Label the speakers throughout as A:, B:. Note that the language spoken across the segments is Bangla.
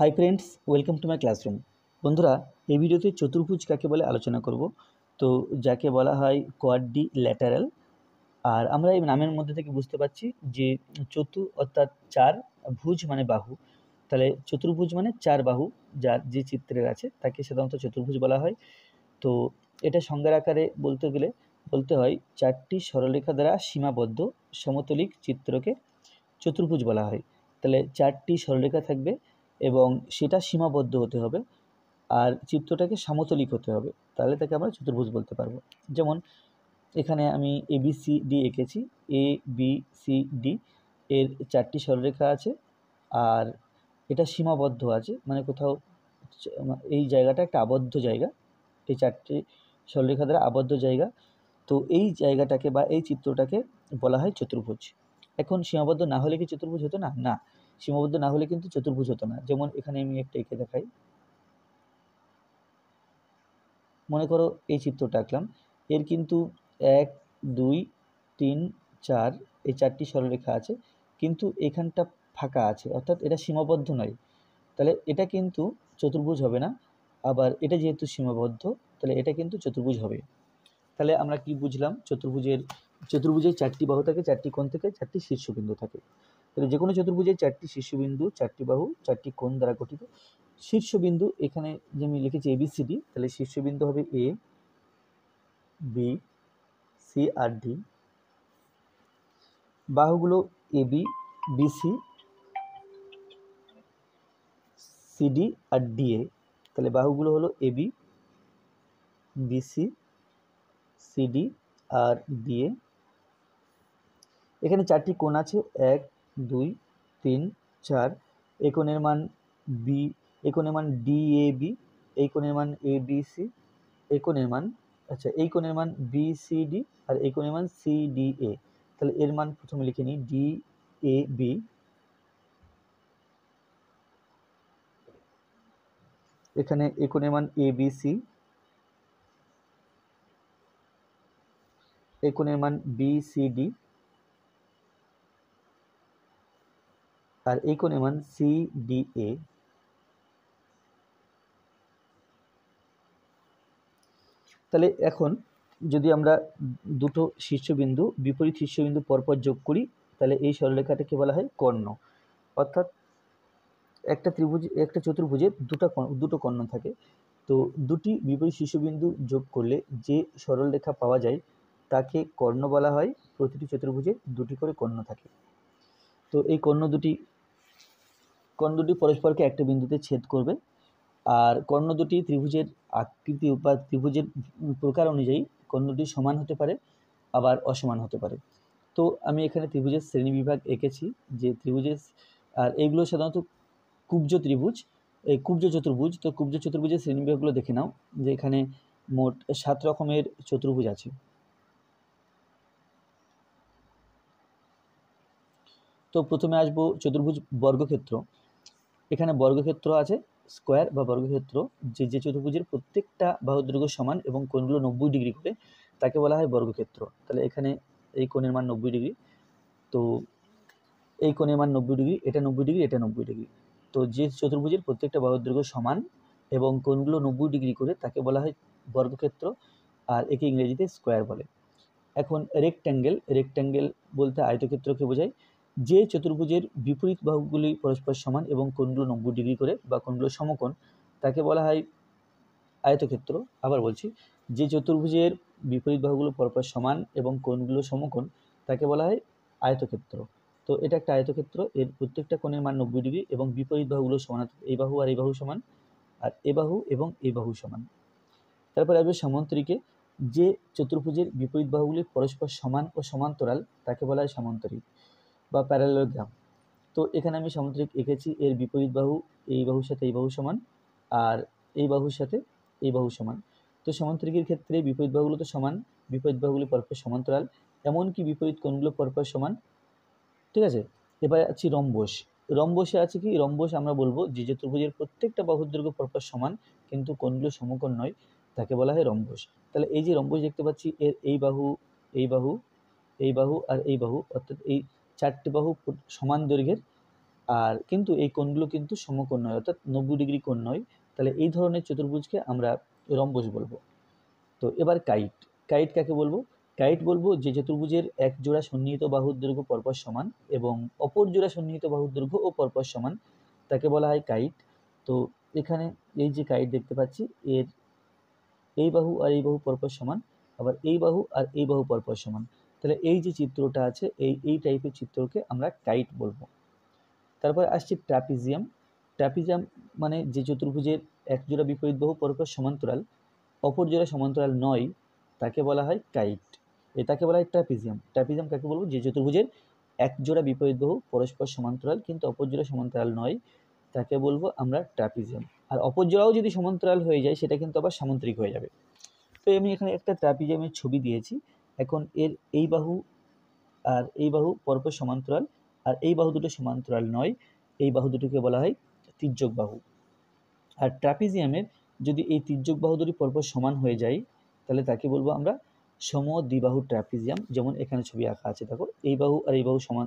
A: high friends welcome to my classroom বন্ধুরা এই ভিডিওতে চতুর্ভুজ কাকে বলে আলোচনা করব তো যাকে বলা হয় কোয়াড্ডি ল্যাটারাল আর আমরা এই নামের মধ্যে থেকে বুঝতে পারছি যে চতু অর্থাৎ চার ভুজ মানে বাহু তাহলে চতুর্ভুজ মানে চার বাহু যার যে চিত্রের আছে তাকে সাধারণত চতুর্ভুজ বলা হয় তো এটা সংজ্ঞার আকারে বলতে গেলে বলতে হয় চারটি সরলরেখা দ্বারা সীমাবদ্ধ সমতলিক চিত্রকে চতুর্ভুজ বলা হয় তাহলে চারটি সরলরেখা থাকবে এবং সেটা সীমাবদ্ধ হতে হবে আর চিত্রটাকে সমতলিক হতে হবে তাহলে তাকে আমরা চতুর্ভুজ বলতে পারবো যেমন এখানে আমি এ বি সি ডি এঁকেছি এ বি সি ডি এর চারটি সরলরেখা আছে আর এটা সীমাবদ্ধ আছে মানে কোথাও এই জায়গাটা একটা আবদ্ধ জায়গা এই চারটি সরলরেখা দ্বারা আবদ্ধ জায়গা তো এই জায়গাটাকে বা এই চিত্রটাকে বলা হয় চতুর্ভুজ এখন সীমাবদ্ধ না হলে কি চতুর্ভুজ হতো না না সীমাবদ্ধ না হলে কিন্তু চতুর্ভুজ হতো না যেমন এখানে আমি একটা এঁকে দেখাই মনে করো এই চিত্রটা আঁকলাম এর কিন্তু এক দুই তিন চার এই চারটি সরলরেখা আছে কিন্তু এখানটা ফাঁকা আছে অর্থাৎ এটা সীমাবদ্ধ নয় তাহলে এটা কিন্তু চতুর্ভুজ হবে না আবার এটা যেহেতু সীমাবদ্ধ তাহলে এটা কিন্তু চতুর্ভুজ হবে তাহলে আমরা কি বুঝলাম চতুর্ভুজের চতুর্ভুজের চারটি বাহু থাকে চারটি কোণ থেকে চারটি শীর্ষবিন্দু থাকে তাহলে যে কোনো চতুর্ভুজে চারটি শীর্ষবিন্দু চারটি বাহু চারটি কোণ দ্বারা গঠিত শীর্ষবিন্দু এখানে যে আমি লিখেছি এবিসিডি তাহলে শীর্ষবিন্দু হবে এ বি সি আর ডি বাহুগুলো এ সি বিসি সিডি আর ডিএ তাহলে বাহুগুলো হলো এ সি বিসি সিডি আর ডিএ এখানে চারটি কোণ আছে এক দুই তিন চার এই কোণের মান বি এই কোণের মান ডি এ বি এই কোণের মান এ বি সি এই কোণের মান আচ্ছা এই কোণের মান বি সি ডি আর এই কোণের মান সি ডি এ তাহলে এর মান প্রথমে লিখে নিই ডি এ বি এখানে এ কোণের মান এ বি সি এ কোণের মান বি সি ডি আর এই কোণের মান সি ডি এ তাহলে এখন যদি আমরা দুটো শীর্ষবিন্দু বিপরীত শীর্ষবিন্দু পরপর যোগ করি তাহলে এই সরলরেখাটাকে বলা হয় কর্ণ অর্থাৎ একটা ত্রিভুজ একটা চতুর্ভুজে দুটা দুটো কর্ণ থাকে তো দুটি বিপরীত শীর্ষবিন্দু যোগ করলে যে সরলরেখা পাওয়া যায় তাকে কর্ণ বলা হয় প্রতিটি চতুর্ভুজে দুটি করে কর্ণ থাকে তো এই কর্ণ দুটি কর্ণ দুটি পরস্পরকে একটা বিন্দুতে ছেদ করবে আর কর্ণ দুটি ত্রিভুজের আকৃতি বা ত্রিভুজের প্রকার অনুযায়ী কর্ণ দুটি সমান হতে পারে আবার অসমান হতে পারে তো আমি এখানে ত্রিভুজের শ্রেণী বিভাগ এঁকেছি যে ত্রিভুজের আর এইগুলো সাধারণত কুব্জ ত্রিভুজ এই কুব্জ চতুর্ভুজ তো কুব্জ চতুর্ভুজের শ্রেণী বিভাগগুলো দেখে নাও যে এখানে মোট সাত রকমের চতুর্ভুজ আছে তো প্রথমে আসবো চতুর্ভুজ বর্গক্ষেত্র এখানে বর্গক্ষেত্র আছে স্কোয়ার বা বর্গক্ষেত্র যে যে চতুর্ভুজের প্রত্যেকটা বাহুদৈর্ঘ্য সমান এবং কোণগুলো নব্বই ডিগ্রি করে তাকে বলা হয় বর্গক্ষেত্র তাহলে এখানে এই কোণের মান নব্বই ডিগ্রি তো এই কোণের মান নব্বই ডিগ্রি এটা নব্বই ডিগ্রি এটা নব্বই ডিগ্রি তো যে চতুর্ভুজের প্রত্যেকটা বাহুদৈর্ঘ্য সমান এবং কোণগুলো নব্বই ডিগ্রি করে তাকে বলা হয় বর্গক্ষেত্র আর একে ইংরেজিতে স্কোয়ার বলে এখন রেক্ট্যাঙ্গেল রেক্ট্যাঙ্গেল বলতে আয়তক্ষেত্রকে বোঝায় যে চতুর্ভুজের বিপরীত বাহুগুলি পরস্পর সমান এবং কোনগুলো নব্বই ডিগ্রি করে বা কোনগুলো সমকোণ তাকে বলা হয় আয়তক্ষেত্র আবার বলছি যে চতুর্ভুজের বিপরীত বাহুগুলো পরপর সমান এবং কোনগুলো সমকোণ তাকে বলা হয় আয়তক্ষেত্র তো এটা একটা আয়তক্ষেত্র এর প্রত্যেকটা কোণের মান নব্বই ডিগ্রি এবং বিপরীত বাহুগুলো সমান এই বাহু আর এই বাহু সমান আর এ বাহু এবং এ বাহু সমান তারপরে আসবে সামান্তরিকে যে চতুর্ভুজের বিপরীত বাহুগুলি পরস্পর সমান ও সমান্তরাল তাকে বলা হয় সামন্তরিক বা প্যারালোগ্রাম তো এখানে আমি সামুদ্রিক এঁকেছি এর বিপরীত বাহু এই বাহুর সাথে এই বাহু সমান আর এই বাহুর সাথে এই বাহু সমান তো সামুদ্রিকের ক্ষেত্রে বিপরীত বাহুগুলো তো সমান বিপরীত বাহুগুলি পরপর সমান্তরাল এমনকি বিপরীত কোণগুলো পরপর সমান ঠিক আছে এবার আছি রম্বস রম্বসে আছে কি রম্বস আমরা বলবো যে যে ত্রিভুজের প্রত্যেকটা বাহুর দৈর্ঘ্য পরপর সমান কিন্তু কোণগুলো সমকোণ নয় তাকে বলা হয় রম্বস তাহলে এই যে রম্বস দেখতে পাচ্ছি এর এই বাহু এই বাহু এই বাহু আর এই বাহু অর্থাৎ এই চারটি বাহু সমান দৈর্ঘ্যের আর কিন্তু এই কোণগুলো কিন্তু সমকোণ নয় অর্থাৎ নব্বই ডিগ্রি কোণ নয় তাহলে এই ধরনের চতুর্ভুজকে আমরা রম্বস বলবো তো এবার কাইট কাইট কাকে বলবো কাইট বলবো যে চতুর্ভুজের এক জোড়া সন্নিহিত বাহুর দৈর্ঘ্য পরপর সমান এবং অপর জোড়া সন্নিহিত বাহুর দৈর্ঘ্য ও পরপর সমান তাকে বলা হয় কাইট তো এখানে এই যে কাইট দেখতে পাচ্ছি এর এই বাহু আর এই বাহু পরপর সমান আবার এই বাহু আর এই বাহু পরপর সমান তাহলে এই যে চিত্রটা আছে এই এই টাইপের চিত্রকে আমরা কাইট বলবো তারপরে আসছি ট্র্যাপিজিয়াম ট্র্যাপিজিয়াম মানে যে চতুর্ভুজের এক জোড়া বিপরীত বহু পরপর সমান্তরাল অপর জোড়া সমান্তরাল নয় তাকে বলা হয় কাইট এটাকে বলা হয় ট্র্যাপিজিয়াম ট্র্যাপিজিয়াম কাকে বলবো যে চতুর্ভুজের এক জোড়া বিপরীত বহু পরস্পর সমান্তরাল কিন্তু অপর জোড়া সমান্তরাল নয় তাকে বলবো আমরা ট্র্যাপিজিয়াম আর অপর জোড়াও যদি সমান্তরাল হয়ে যায় সেটা কিন্তু আবার সামুদ্রিক হয়ে যাবে তো আমি এখানে একটা ট্র্যাপিজিয়ামের ছবি দিয়েছি এখন এর এই বাহু আর এই বাহু পরপর সমান্তরাল আর এই বাহু দুটো সমান্তরাল নয় এই বাহু দুটোকে বলা হয় তির্যক বাহু আর ট্রাপিজিয়ামের যদি এই তির্যক বাহু দুটি পরপর সমান হয়ে যায় তাহলে তাকে বলবো আমরা সম দ্বিবাহু ট্র্যাপিজিয়াম যেমন এখানে ছবি আঁকা আছে দেখো এই বাহু আর এই বাহু সমান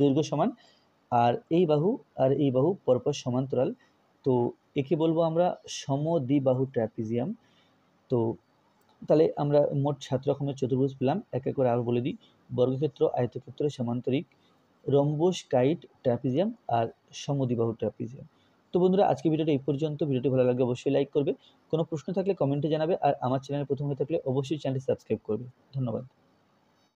A: দৈর্ঘ্য সমান আর এই বাহু আর এই বাহু পরপর সমান্তরাল তো একে বলবো আমরা সম দ্বিবাহু ট্র্যাপিজিয়াম তো তাহলে আমরা মোট সাত রকমের চতুর্ভুজ পেলাম এক এক করে আরও বলে দিই বর্গক্ষেত্র আয়তক্ষেত্র সমান্তরিক রম্বস কাইট ট্র্যাপিজিয়াম আর সমদিবাহু ট্র্যাপিজিয়াম তো বন্ধুরা আজকে ভিডিওটা এই পর্যন্ত ভিডিওটি ভালো লাগলে অবশ্যই লাইক করবে কোনো প্রশ্ন থাকলে কমেন্টে জানাবে আর আমার চ্যানেলে প্রথম হয়ে থাকলে অবশ্যই চ্যানেলটি সাবস্ক্রাইব করবে ধন্যবাদ